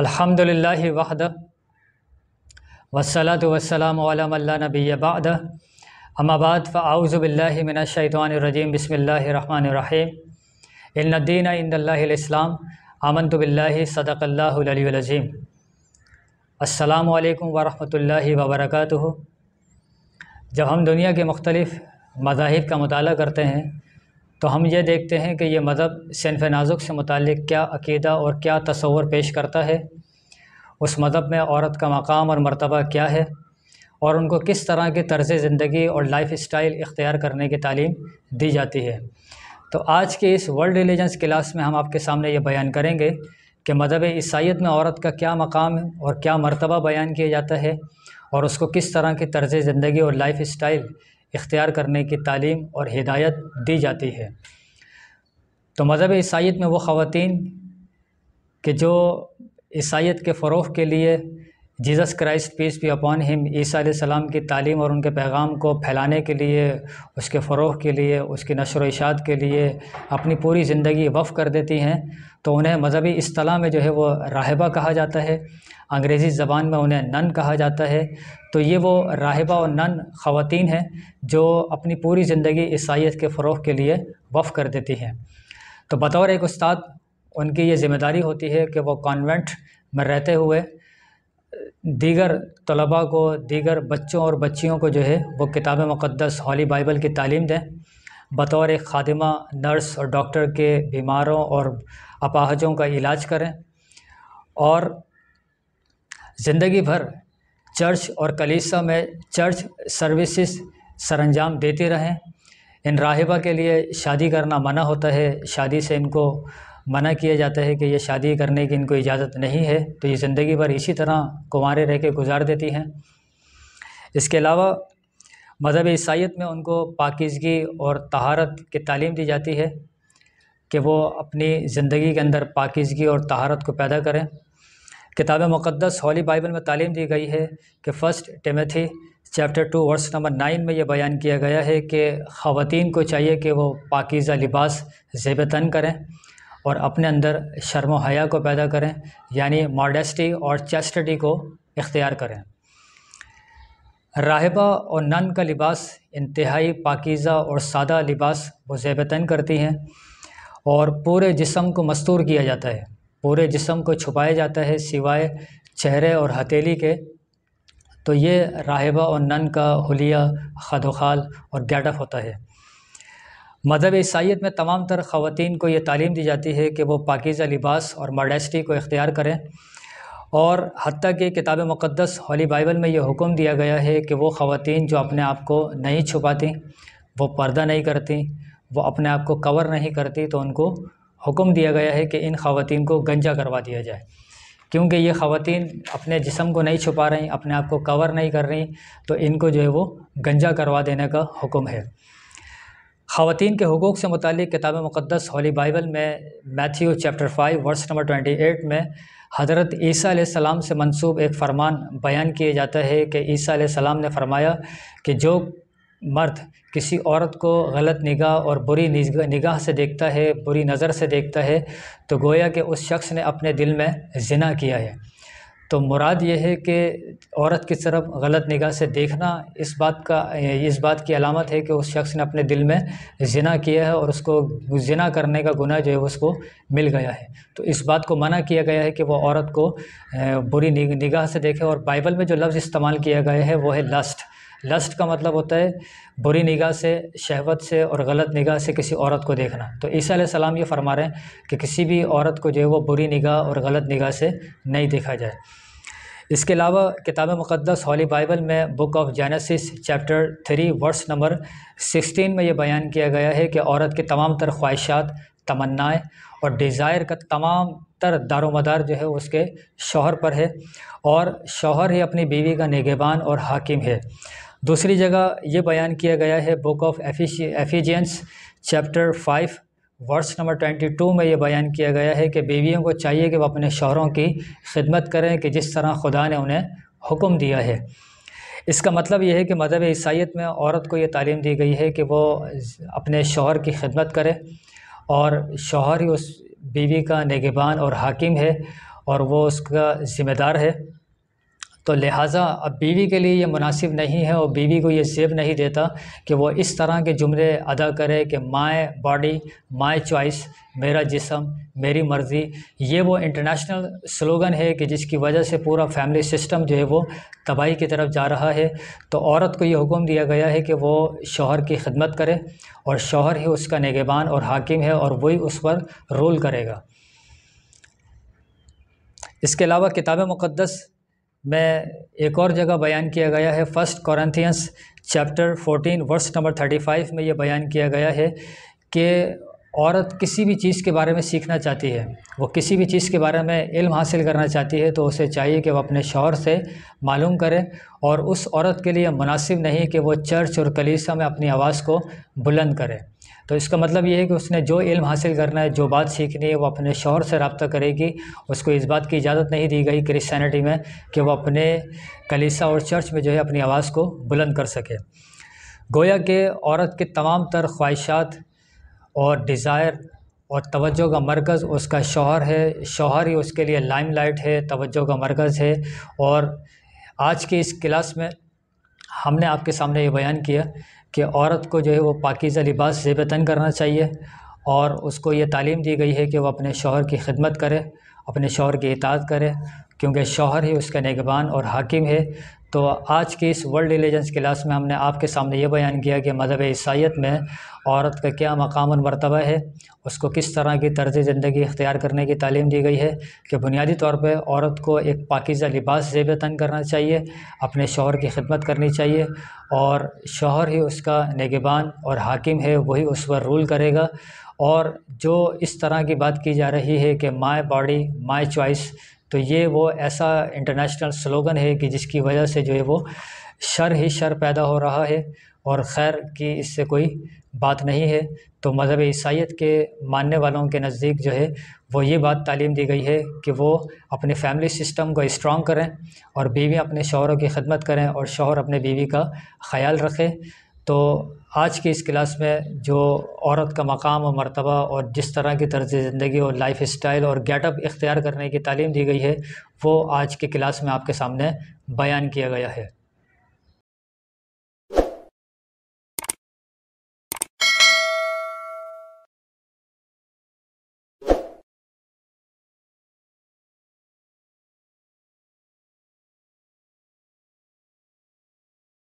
अल्हम्दुलिल्लाह वहद वसलात वसलाम नबी बाद अमाबाद फ़ाउज़बिल्लिमिनशैतवानरजीम बसमीम इन्नद्दीन इंदल्लाम आमन तो बिल्ला सदक़ल्लाजीम अल्लाम वरहमल वबरक जब हम दुनिया के मुख्तलिफ़ मज़ाहिब का मताल करते हैं तो हम ये देखते हैं कि ये मज़हब सनफ़ नाजुक से मुतक़ क्या अकैदा और क्या तस्वर पेश करता है उस मज़हब में औरत का मकाम और मरतबा क्या है और उनको किस तरह के तर्ज़ ज़िंदगी और लाइफ स्टाइल इख्तियार करने की तालीम दी जाती है तो आज के इस वर्ल्ड रिलीजन्स क्लास में हम आपके सामने ये बयान करेंगे कि मजहब ईसाइत में औरत का क्या मकाम है और क्या मरतबा बयान किया जाता है और उसको किस तरह की तर्ज़ ज़िंदगी और लाइफ स्टाइल इख्तियार करने की तालीम और हिदायत दी जाती है तो मज़हब ईसाइत में वो ख़वान के जो ईसाइत के फ़रोग़ के लिए Jesus Christ peace be upon him ईसा सलाम की तालीम और उनके पैगाम को फैलाने के लिए उसके फ़रोह के लिए उसकी नशर इशात के लिए अपनी पूरी ज़िंदगी वफ़ कर देती हैं तो उन्हें मजहबी असलाह में जो है वो राहबा कहा जाता है अंग्रेज़ी ज़बान में उन्हें नन कहा जाता है तो ये वो राहबा और नन ख़वान हैं जो अपनी पूरी ज़िंदगी ईसाइत के फ़रोह के लिए वफ़ कर देती हैं तो बतौर एक उस्ताद उनकी ये ज़िम्मेदारी होती है कि वो कॉन्वेंट में रहते हुए दीगर तलबा को दीगर बच्चों और बच्चियों को जो है वो किताब मुक़दस हौली बाइबल की तालीम दें बतौर एक खादिमा नर्स और डॉक्टर के बीमारों और अपाहजों का इलाज करें और ज़िंदगी भर चर्च और कलीसा में चर्च सर्विसेज सरंजाम देते रहें इन राहिबा के लिए शादी करना मना होता है शादी से इनको मना किया जाता है कि ये शादी करने की इनको इजाज़त नहीं है तो ये ज़िंदगी भर इसी तरह कुंवारे रह के गुजार देती हैं इसके अलावा मज़हब ईसाइत में उनको पाकिजगी और तहारत की तालीम दी जाती है कि वो अपनी ज़िंदगी के अंदर पाकिजगी और तहारत को पैदा करें किताब मुक़दस हौली बाइबल में तालीम दी गई है कि first Timothy chapter two verse number nine में यह बयान किया गया है कि ख़वान को चाहिए कि वो पाकिज़ा लिबास जेब तन करें और अपने अंदर शर्म हया को पैदा करें यानी मॉडेस्टी और चेस्टडी को इख्तियार करें राहबा और नन का लिबास इंतहाई पाकिज़ा और सादा लिबास वो जैबतन करती हैं और पूरे जिसम को मस्तूर किया जाता है पूरे जिसम को छुपाया जाता है सिवाय चेहरे और हथेली के तो ये राहबा और नन का हलिया खदोखाल और गेटअप होता है मजहब ईसाइत में तमाम तर खातन को ये तालीम दी जाती है कि वो पाकिज़ा लिबास और मॉडेस्टी को इख्तियार करें और हती कि किताब मुक़दस हॉली बाइबल में यह हुक्म दिया गया है कि वो खातन जो अपने आप को नहीं छुपाती वो पर्दा नहीं करती वो अपने आप को कवर नहीं करती तो उनको हुक्म दिया गया है कि इन खातन को गंजा करवा दिया जाए क्योंकि ये खातन अपने जिसम को नहीं छुपा रही अपने आप को कवर नहीं कर रही तो इनको जो है वो गंजा करवा देने का हुक्म है ख़वान के हकूक़ से मुतल किताब मुक़दस हॉली बाइबल में Matthew chapter five verse number twenty eight में हज़रत ईसी सलाम से मनसूब एक फ़रमान बयान किया जाता है कि ईसी सलाम ने फ़रमाया कि जो मर्द किसी औरत को गलत निगाह और बुरी निगाह से देखता है बुरी नज़र से देखता है तो गोया कि उस शख्स ने अपने दिल में जना किया है तो मुराद ये है कि औरत की तरफ गलत निगाह से देखना इस बात का इस बात की अलामत है कि उस शख्स ने अपने दिल में जिना किया है और उसको जिना करने का गुनाह जो है उसको मिल गया है तो इस बात को मना किया गया है कि वो औरत को बुरी निगाह से देखे और बाइबल में जो लफ्ज़ इस्तेमाल किया गया है वो है लस्ट लस्ट का मतलब होता है बुरी निगाह से शहवत से और गलत निगाह से किसी औरत को देखना तो ईसा सलाम ये फरमा रहे हैं कि किसी भी औरत को जो है वो बुरी निगाह और गलत निगाह से नहीं देखा जाए इसके अलावा किताब मुक़दस हॉली बाइबल में book of Genesis chapter three verse number sixteen में ये बयान किया गया है कि औरत के तमाम तर ख्वाहिशात तमन्नाएँ और डिज़ायर का तमाम तर दारोमदार जो है उसके शोहर पर है और शोहर ही अपनी बीवी का निगेबान और हाकिम है दूसरी जगह ये बयान किया गया है book of Ephesians chapter five verse number twenty two में यह बयान किया गया है कि बीवियों को चाहिए कि वह अपने शोहरों की खिदमत करें कि जिस तरह खुदा ने उन्हें हुक्म दिया है इसका मतलब यह है कि मजहब ईसाइत में औरत को यह तालीम दी गई है कि वो अपने शोहर की खिदमत करे और शौहर ही उस बीवी का नगेबान और हाकिम है और वो उसका ज़िम्मेदार है तो लिहाजा अब बीवी के लिए ये मुनासिब नहीं है और बीवी को ये सेब नहीं देता कि वो इस तरह के जुमले अदा करे कि माई बॉडी माई चॉइस मेरा जिसम मेरी मर्ज़ी ये वो इंटरनेशनल स्लोगन है कि जिसकी वजह से पूरा फैमिली सिस्टम जो है वो तबाही की तरफ जा रहा है तो औरत को ये हुक्म दिया गया है कि वो शोहर की खिदमत करे और शोहर ही उसका निगेबान और हाकिम है और वही उस पर रोल करेगा इसके अलावा किताब मुक़दस में एक और जगह बयान किया गया है first Corinthians chapter 14 verse number 35 में ये बयान किया गया है कि औरत किसी भी चीज़ के बारे में सीखना चाहती है वो किसी भी चीज़ के बारे में इल्म हासिल करना चाहती है तो उसे चाहिए कि वह अपने शौहर से मालूम करे और उस औरत के लिए मुनासिब नहीं कि वो चर्च और कलीसा में अपनी आवाज़ को बुलंद करे तो इसका मतलब ये है कि उसने जो इल्म हासिल करना है जो बात सीखनी है वो अपने शौहर से रबता करेगी उसको इस बात की इजाज़त नहीं दी गई क्रिश्चैनिटी में कि वह अपने कलीसा और चर्च में जो है अपनी आवाज़ को बुलंद कर सके गोया के औरत के तमाम तर ख्वाहिशात और डिज़ायर और तवज्जो का मरकज़ उसका शोहर है शोहर ही उसके लिए लाइम लाइट है तवज्जो का मरकज़ है और आज की इस क्लास में हमने आपके सामने ये बयान किया कि औरत को जो है वो पाकिज़ा लिबास से ज़ेबतन करना चाहिए और उसको ये तालीम दी गई है कि वह अपने शोहर की खिदमत करे अपने शोहर की इताद करे क्योंकि शोहर ही उसका निगबान और हाकिम है तो आज के इस वर्ल्ड रिलीजन्स क्लास में हमने आपके सामने ये बयान किया कि मदहब ईसाइत में औरत का क्या मकाम और मरतबा है उसको किस तरह की तर्ज ज़िंदगी अख्तियार करने की तालीम दी गई है कि बुनियादी तौर पर औरत को एक पाकिज़ा लिबास जेब तन करना चाहिए अपने शोहर की खिदमत करनी चाहिए और शोहर ही उसका नगेबान और हाकिम है वही उस पर रूल करेगा और जो इस तरह की बात की जा रही है कि माई बॉडी माई चॉइस तो ये वो ऐसा इंटरनेशनल स्लोगन है कि जिसकी वजह से जो है वो शर ही शर पैदा हो रहा है और खैर की इससे कोई बात नहीं है तो मज़हब ईसाइत के मानने वालों के नज़दीक जो है वो ये बात तालीम दी गई है कि वो अपने फैमिली सिस्टम को स्ट्रॉन्ग करें और बीवी अपने शोहरों की खदमत करें और शोहर अपने बीवी का ख्याल रखें तो आज की इस क्लास में जो औरत का मकाम और मरतबा और जिस तरह की तर्ज ज़िंदगी और लाइफ स्टाइल और गेटअप इख्तियार करने की तालीम दी गई है वो आज की क्लास में आपके सामने बयान किया गया है